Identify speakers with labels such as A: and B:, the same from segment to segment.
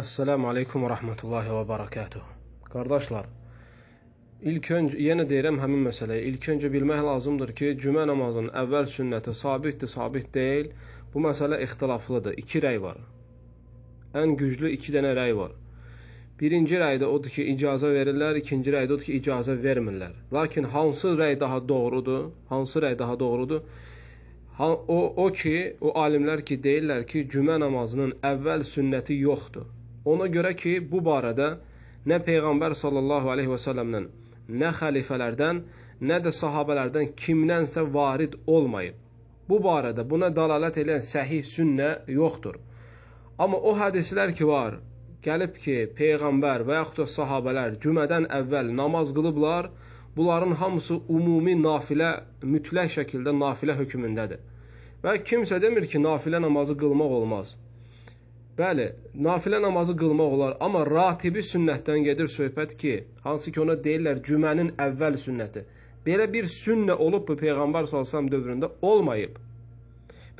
A: Assalamu aleykum və rahmetullahi və barakatuh. Qardaşlar, ilk öncə yenə deyirəm həmin məsələyi. İlk öncə bilmək lazımdır ki, cümə namazının əvvəl sünnəti sabitdir, sabit deyil. Bu məsələ ixtilaflıdır. 2 rəy var. Ən güclü 2 dənə rəy var. Birinci rəydə odur ki, icazə verirlər, ikinci rəydə odur ki, icazə vermirlər. Lakin hansı rəy daha doğrudur? Hansı rəy daha doğrudur? O, o ki, o alimlər ki, deyirlər ki, cümə namazının əvvəl sünnəti yoxdur. Ona görə ki, bu barədə nə Peyğəmbər sallallahu aleyhi və səlləmdən, nə xəlifələrdən, nə də sahabələrdən kimdənsə varid olmayıb. Bu barədə buna dalalət edən səhih sünnə yoxdur. Amma o hədislər ki var, gəlib ki, Peyğəmbər və yaxud da sahabələr cümədən əvvəl namaz qılıblar, bunların hamısı ümumi nafilə, mütləq şəkildə nafilə hökmündədir. Və kimsə demir ki, nafilə namazı qılmaq olmaz. Bəli, nafilə namazı qılmaq olar, amma ratibi sünnətdən gedir söhbət ki, hansı ki ona deyirlər cümənin əvvəl sünnəti. Belə bir sünnə olubmu peyğəmbər sallallahu dövründə? Olmayıb.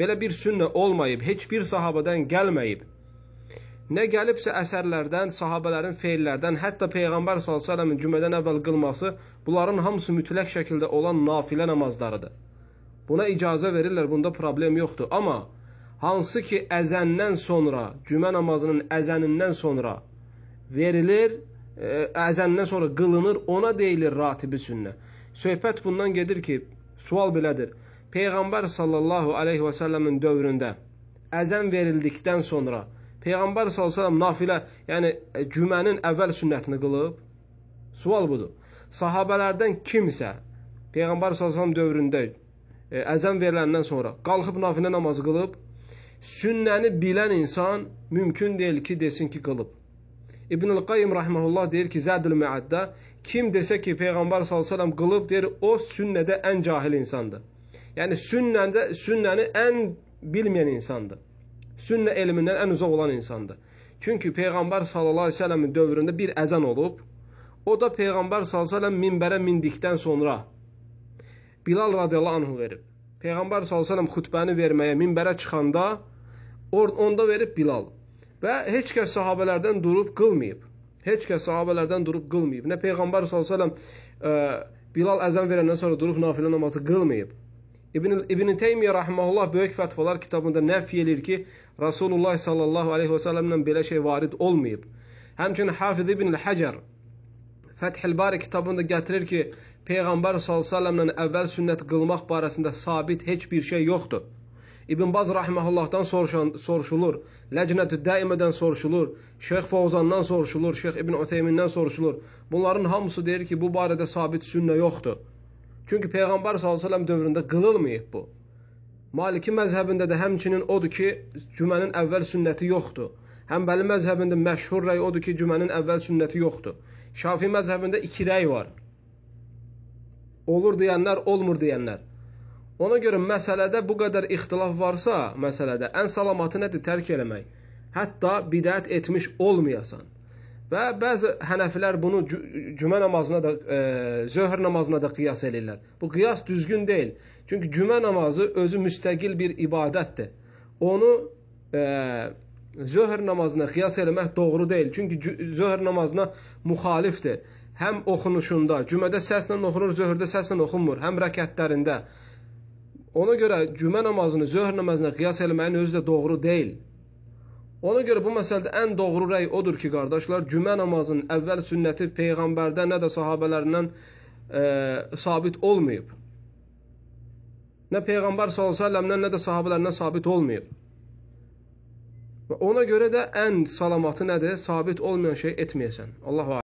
A: Belə bir sünnə olmayıb, heç bir sahabədən gəlməyib. Nə gəlibsə əsərlərdən, sahabələrin feillərdən, hətta peyğəmbər sallallahu cümədən əvvəl qılması, bunların hamısı mütləq şəkildə olan nafilə namazlarıdır. Buna icazə verirlər, bunda problem yoxdur, amma hansı ki əzəndən sonra, cümə namazının əzənindən sonra verilir, e, əzəndən sonra qılınır, ona deyilir ratibi sünnə. Söhbət bundan gedir ki, sual belədir. Peyğəmbər sallallahu aleyhi və səlləmin dövründə əzən verildikdən sonra Peyğəmbər sallallahu aleyhi və səlləm nafilə, yəni e, cümənin əvvəl sünnətini qılıb. Sual budur. Sahabələrdən kimsə Peyğəmbər sallallahu aleyhi və səlləm dövründə e, əzən veriləndən sonra qalxıb nafilə namazı qılıb, sünnəni bilən insan mümkün deyil ki, desin ki, qılıb. İbnül Qayyim rahmehullah deyir ki, Zədül Məaddə kim desə ki, peyğəmbər sallallahu əleyhi qılıb deyir, o sünnədə ən cahil insandır. Yəni sünnəndə sünnəni ən bilməyən insandır. Sünnə elmindən ən uzaq olan insandır. Çünki peyğəmbər sallallahu əleyhi və səlləmin dövründə bir əzan olub. O da peyğəmbər sallallahu əleyhi və səlləm minbərə mindikdən sonra Bilal radiyallahu anhu verib. Peyğəmbər sallallahu xutbəni verməyə minbərə çıxanda onda verib Bilal. Və heç kəs sahabelərdən durub qılmayıb. Heç kəs sahabelərdən durub qılmayıb. Nə Peyğəmbər sallallahu e, Bilal əzan verəndən sonra durub nafilə namazı qılmayıb. İbn İbn Teymiyyə rahmehullah böyük fətvalar kitabında nəf edir ki, Rasulullah sallallahu alayhi və sallamla belə şey varid olmayıb. Həmçinin Hafiz İbn Hacer Fəthül Bari kitabında gətirir ki, Peyğəmbər sallalləmdən əvvəl sünnət qılmaq barəsində sabit heç bir şey yoxdur. İbn Baz rahimehullahdan soruşan soruşulur, Ləcnətü Daimədən soruşulur, Şeyx Fovzandan soruşulur, Şeyx İbn Uteymindən soruşulur. Bunların hamısı deyir ki, bu barədə sabit sünnə yoxdur. Çünki Peyğəmbər sallalləhu dövründə qılılmayıb bu. Maliki məzhəbində də həmçinin odur ki, cümənin əvvəl sünnəti yoxdur. Həmbəli məzhəbində məşhur rəy odur ki, cümənin əvvəl sünnəti yoxdur. Şafii məzhəbində iki rəy var. Olur deyənlər, olmur deyənlər. Ona görə məsələdə bu qədər ixtilaf varsa, məsələdə ən salamatı nədir? Tərk eləmək. Hətta bidət etmiş olmayasan. Və bəzi hənəfilər bunu cümə namazına da, e, zöhr namazına da qiyas eləyirlər. Bu qiyas düzgün deyil. Çünki cümə namazı özü müstəqil bir ibadətdir. Onu e, zöhr namazına qiyas eləmək doğru deyil. Çünki zöhr namazına müxalifdir. Həm oxunuşunda, cümədə səslə oxunur, zöhrdə səslə oxunmur, həm rəkətlərində. Ona görə cümə namazını zöhr namazına qiyas eləməyin özü də doğru deyil. Ona görə bu məsələdə ən doğru rəy odur ki, qardaşlar, cümə namazının əvvəl sünnəti peyğəmbərdən nə də sahabelərindən e, sabit olmayıb. Nə peyğəmbər sallallahu əleyhi və səlləmdən nə də sahabelərindən sabit olmayıb. Və ona görə də ən salamatı nədir? Sabit olmayan şey etməyəsən. Allahu